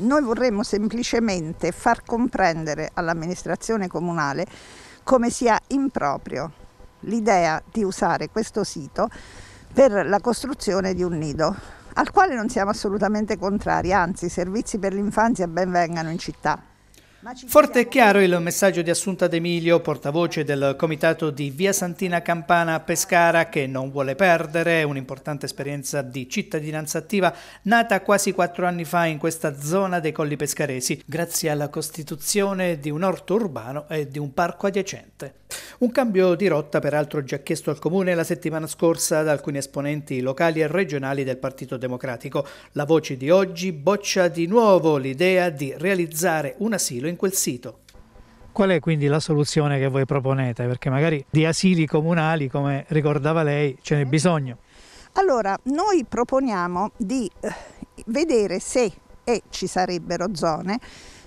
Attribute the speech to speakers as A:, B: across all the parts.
A: Noi vorremmo semplicemente far comprendere all'amministrazione comunale come sia improprio l'idea di usare questo sito per la costruzione di un nido, al quale non siamo assolutamente contrari, anzi i servizi per l'infanzia ben vengano in città.
B: Forte e chiaro il messaggio di Assunta D'Emilio, portavoce del comitato di Via Santina Campana a Pescara, che non vuole perdere un'importante esperienza di cittadinanza attiva nata quasi quattro anni fa in questa zona dei Colli Pescaresi, grazie alla costituzione di un orto urbano e di un parco adiacente. Un cambio di rotta, peraltro, già chiesto al Comune la settimana scorsa da alcuni esponenti locali e regionali del Partito Democratico. La voce di oggi boccia di nuovo l'idea di realizzare un asilo in in quel sito. Qual è quindi la soluzione che voi proponete? Perché magari di asili comunali, come ricordava lei, ce n'è bisogno.
A: Allora, noi proponiamo di eh, vedere se e ci sarebbero zone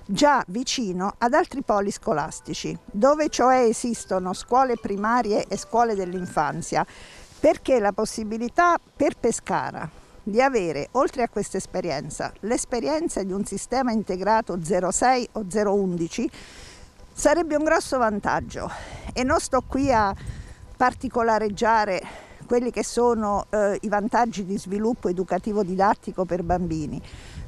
A: già vicino ad altri poli scolastici, dove cioè esistono scuole primarie e scuole dell'infanzia, perché la possibilità per Pescara di avere, oltre a questa esperienza, l'esperienza di un sistema integrato 06 o 011 sarebbe un grosso vantaggio e non sto qui a particolareggiare quelli che sono eh, i vantaggi di sviluppo educativo didattico per bambini,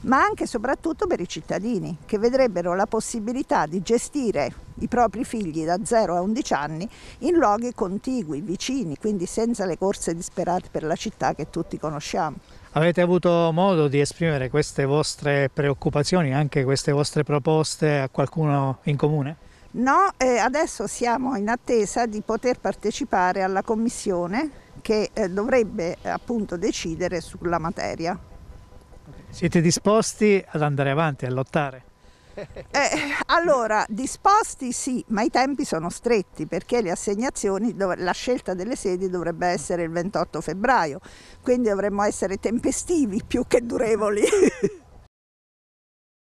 A: ma anche e soprattutto per i cittadini che vedrebbero la possibilità di gestire i propri figli da 0 a 11 anni in luoghi contigui, vicini, quindi senza le corse disperate per la città che tutti conosciamo.
B: Avete avuto modo di esprimere queste vostre preoccupazioni, anche queste vostre proposte a qualcuno in comune?
A: No, eh, adesso siamo in attesa di poter partecipare alla commissione che eh, dovrebbe eh, appunto decidere sulla materia.
B: Siete disposti ad andare avanti, a lottare?
A: Eh, allora, disposti sì, ma i tempi sono stretti perché le assegnazioni, la scelta delle sedi dovrebbe essere il 28 febbraio, quindi dovremmo essere tempestivi più che durevoli.